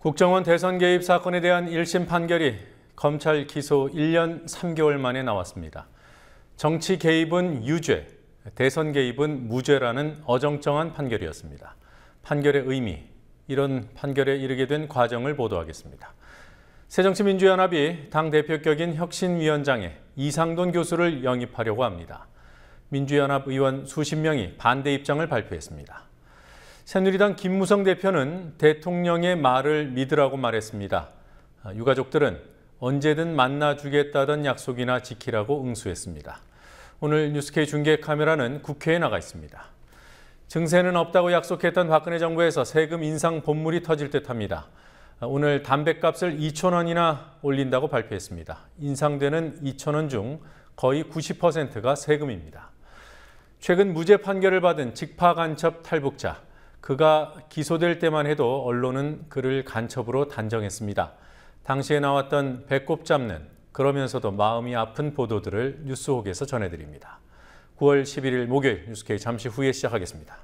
국정원 대선 개입 사건에 대한 1심 판결이 검찰 기소 1년 3개월 만에 나왔습니다. 정치 개입은 유죄, 대선 개입은 무죄라는 어정쩡한 판결이었습니다. 판결의 의미, 이런 판결에 이르게 된 과정을 보도하겠습니다. 새정치민주연합이 당 대표격인 혁신위원장에 이상돈 교수를 영입하려고 합니다. 민주연합 의원 수십 명이 반대 입장을 발표했습니다. 새누리당 김무성 대표는 대통령의 말을 믿으라고 말했습니다. 아, 유가족들은 언제든 만나주겠다던 약속이나 지키라고 응수했습니다. 오늘 뉴스케이 중계 카메라는 국회에 나가 있습니다. 증세는 없다고 약속했던 박근혜 정부에서 세금 인상 본물이 터질 듯합니다. 아, 오늘 담배값을 2 0원이나 올린다고 발표했습니다. 인상되는 2 0원중 거의 90%가 세금입니다. 최근 무죄 판결을 받은 직파 간첩 탈북자 그가 기소될 때만 해도 언론은 그를 간첩으로 단정했습니다. 당시에 나왔던 배꼽 잡는 그러면서도 마음이 아픈 보도들을 뉴스혹에서 전해드립니다. 9월 11일 목요일 뉴스케이 잠시 후에 시작하겠습니다.